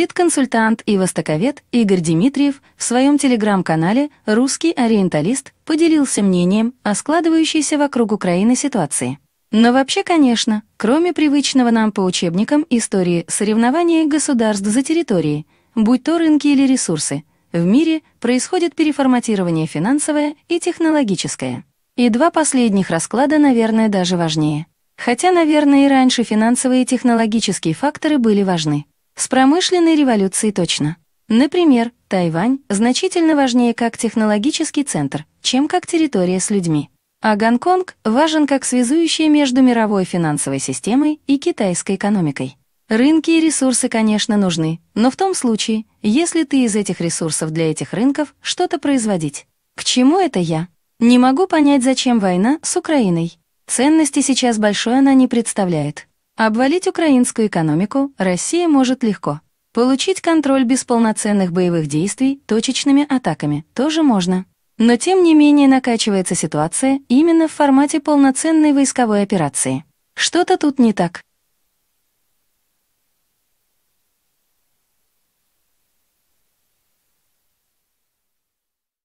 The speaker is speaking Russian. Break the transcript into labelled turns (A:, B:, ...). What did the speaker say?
A: Лид-консультант и востоковед Игорь Дмитриев в своем телеграм-канале «Русский ориенталист» поделился мнением о складывающейся вокруг Украины ситуации. Но вообще, конечно, кроме привычного нам по учебникам истории соревнования государств за территории, будь то рынки или ресурсы, в мире происходит переформатирование финансовое и технологическое. И два последних расклада, наверное, даже важнее. Хотя, наверное, и раньше финансовые и технологические факторы были важны. С промышленной революцией точно. Например, Тайвань значительно важнее как технологический центр, чем как территория с людьми. А Гонконг важен как связующий между мировой финансовой системой и китайской экономикой. Рынки и ресурсы, конечно, нужны, но в том случае, если ты из этих ресурсов для этих рынков что-то производить. К чему это я? Не могу понять, зачем война с Украиной. Ценности сейчас большой она не представляет. Обвалить украинскую экономику Россия может легко. Получить контроль без полноценных боевых действий точечными атаками тоже можно. Но тем не менее накачивается ситуация именно в формате полноценной войсковой операции. Что-то тут не так.